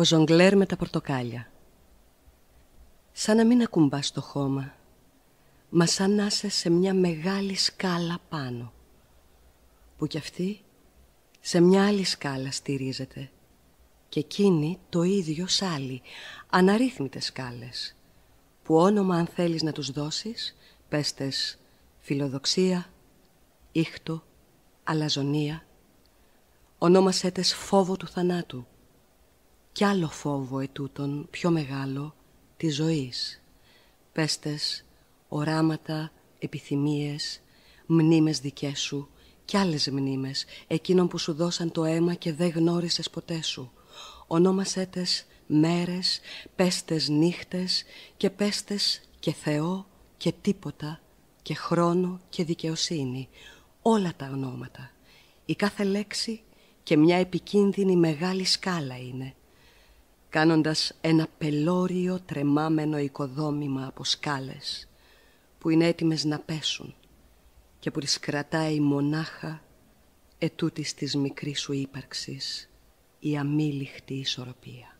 ο ζογκλέρ με τα πορτοκάλια. Σαν να μην ακουμπάς το χώμα, μα σαν να είσαι σε μια μεγάλη σκάλα πάνω, που κι αυτή σε μια άλλη σκάλα στηρίζεται και εκείνη το ίδιο σ' άλλη, αναρρύθμιτες σκάλες, που όνομα αν θέλεις να τους δώσεις, πέστες φιλοδοξία, ήχτο, αλαζονία, ονόμασέ τες φόβο του θανάτου, κι άλλο φόβο ετούτον πιο μεγάλο της ζωής. Πέστες, οράματα, επιθυμίες, μνήμες δικές σου κι άλλες μνήμες, εκείνων που σου δώσαν το αίμα και δεν γνώρισες ποτέ σου. Ονόμασέ τες μέρες, πέστες νύχτες και πέστες και Θεό και τίποτα και χρόνο και δικαιοσύνη. Όλα τα ονόματα. Η κάθε λέξη και μια επικίνδυνη μεγάλη σκάλα είναι κάνοντας ένα πελώριο τρεμάμενο οικοδόμημα από σκάλες που είναι έτοιμες να πέσουν και που τις κρατάει μονάχα ετούτης της μικρής σου ύπαρξης η αμήλικτη ισορροπία.